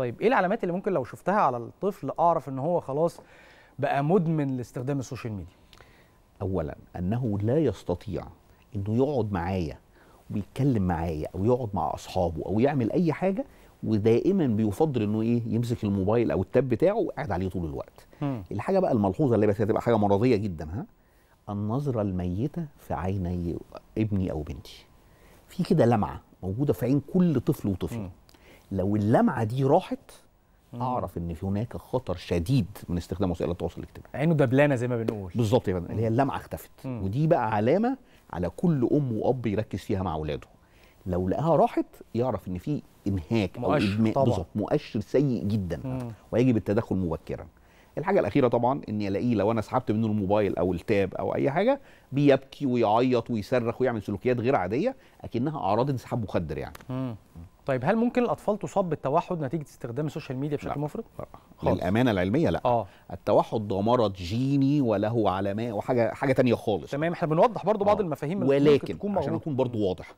طيب ايه العلامات اللي ممكن لو شفتها على الطفل اعرف ان هو خلاص بقى مدمن لاستخدام السوشيال ميديا اولا انه لا يستطيع انه يقعد معايا ويتكلم معايا او يقعد مع اصحابه او يعمل اي حاجه ودائما بيفضل انه ايه يمسك الموبايل او التاب بتاعه وقاعد عليه طول الوقت م. الحاجه بقى الملحوظه اللي بس هتبقى حاجه مرضيه جدا ها النظره الميته في عيني ابني او بنتي في كده لمعه موجوده في عين كل طفل وطفل م. لو اللمعه دي راحت اعرف ان في هناك خطر شديد من استخدام وسائل التواصل الاجتماعي عينه دبلانه زي ما بنقول بالظبط يا فندم اللي هي اللمعه اختفت مم. ودي بقى علامه على كل ام واب يركز فيها مع اولاده لو لقاها راحت يعرف ان في انهاك او ادمان بالظبط مؤشر سيء جدا مم. ويجب التدخل مبكرا الحاجه الاخيره طبعا اني الاقيه لو انا سحبت منه الموبايل او التاب او اي حاجه بيبكي ويعيط ويصرخ ويعمل سلوكيات غير عاديه اكنها اعراض انسحاب مخدر يعني مم. طيب هل ممكن الاطفال تصاب بالتوحد نتيجه استخدام السوشيال ميديا بشكل لا. مفرط؟ خالص. للامانه العلميه لا آه. التوحد ده مرض جيني وله علامات وحاجه حاجه ثانيه خالص تمام احنا بنوضح برضو آه. بعض المفاهيم ولكن تكون عشان اكون برضو واضح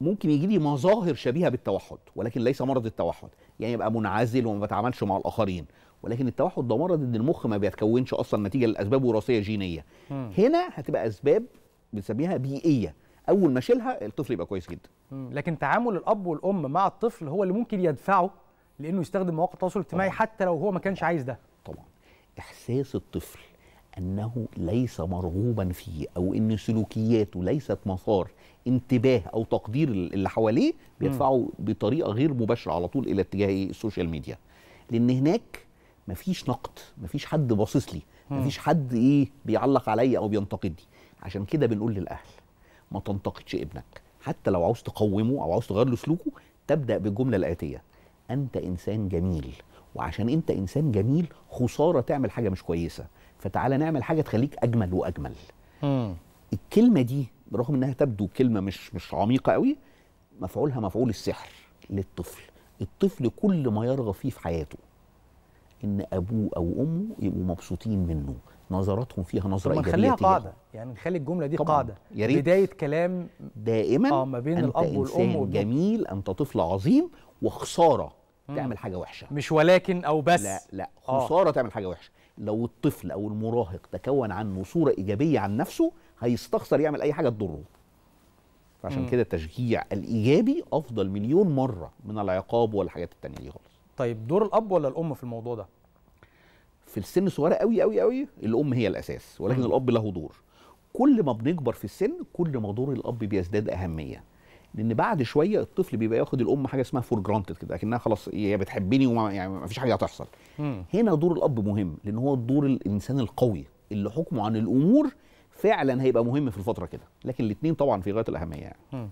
ممكن يجي لي مظاهر شبيهه بالتوحد ولكن ليس مرض التوحد يعني يبقى منعزل وما بتعاملش مع الاخرين ولكن التوحد ده مرض ان المخ ما بيتكونش اصلا نتيجه لاسباب وراثيه جينيه م. هنا هتبقى اسباب بنسميها بيئيه اول ما اشيلها الطفل يبقى كويس جدا لكن تعامل الاب والام مع الطفل هو اللي ممكن يدفعه لانه يستخدم مواقع التواصل الاجتماعي حتى لو هو ما كانش عايز ده طبعا احساس الطفل انه ليس مرغوبا فيه او ان سلوكياته ليست مسار انتباه او تقدير اللي حواليه بيدفعه بطريقه غير مباشره على طول الى اتجاه السوشيال ميديا لان هناك مفيش نقد مفيش حد باصص لي مفيش حد ايه بيعلق عليا او بينتقدني عشان كده بنقول للاهل ما تنتقدش ابنك حتى لو عاوز تقومه او عاوز تغير له سلوكه تبدا بالجمله الاتيه انت انسان جميل وعشان انت انسان جميل خساره تعمل حاجه مش كويسه فتعالى نعمل حاجه تخليك اجمل واجمل مم. الكلمه دي برغم انها تبدو كلمه مش مش عميقه قوي مفعولها مفعول السحر للطفل الطفل كل ما يرغب فيه في حياته ان ابوه او امه يبقوا مبسوطين منه نظراتهم فيها نظره ايجابيه نخليها قاعده يعني نخلي الجمله دي قاعده يا ريت بدايه كلام دائما اه ما بين الاب والام انت انسان جميل انت طفل عظيم وخساره مم. تعمل حاجه وحشه مش ولكن او بس لا لا آه. خساره آه. تعمل حاجه وحشه لو الطفل او المراهق تكون عنه صوره ايجابيه عن نفسه هيستخسر يعمل اي حاجه تضره فعشان كده التشجيع الايجابي افضل مليون مره من العقاب والحاجات التانيه دي خالص طيب دور الاب ولا الام في الموضوع ده في السن صغيره قوي قوي قوي الام هي الاساس ولكن م. الاب له دور كل ما بنكبر في السن كل ما دور الاب بيزداد اهميه لان بعد شويه الطفل بيبقى ياخد الام حاجه اسمها فور جرانتد كده لكنها خلاص هي بتحبني وما يعني ما فيش حاجه هتحصل هنا دور الاب مهم لان هو دور الانسان القوي اللي حكمه عن الامور فعلا هيبقى مهم في الفتره كده لكن الاثنين طبعا في غايه الاهميه يعني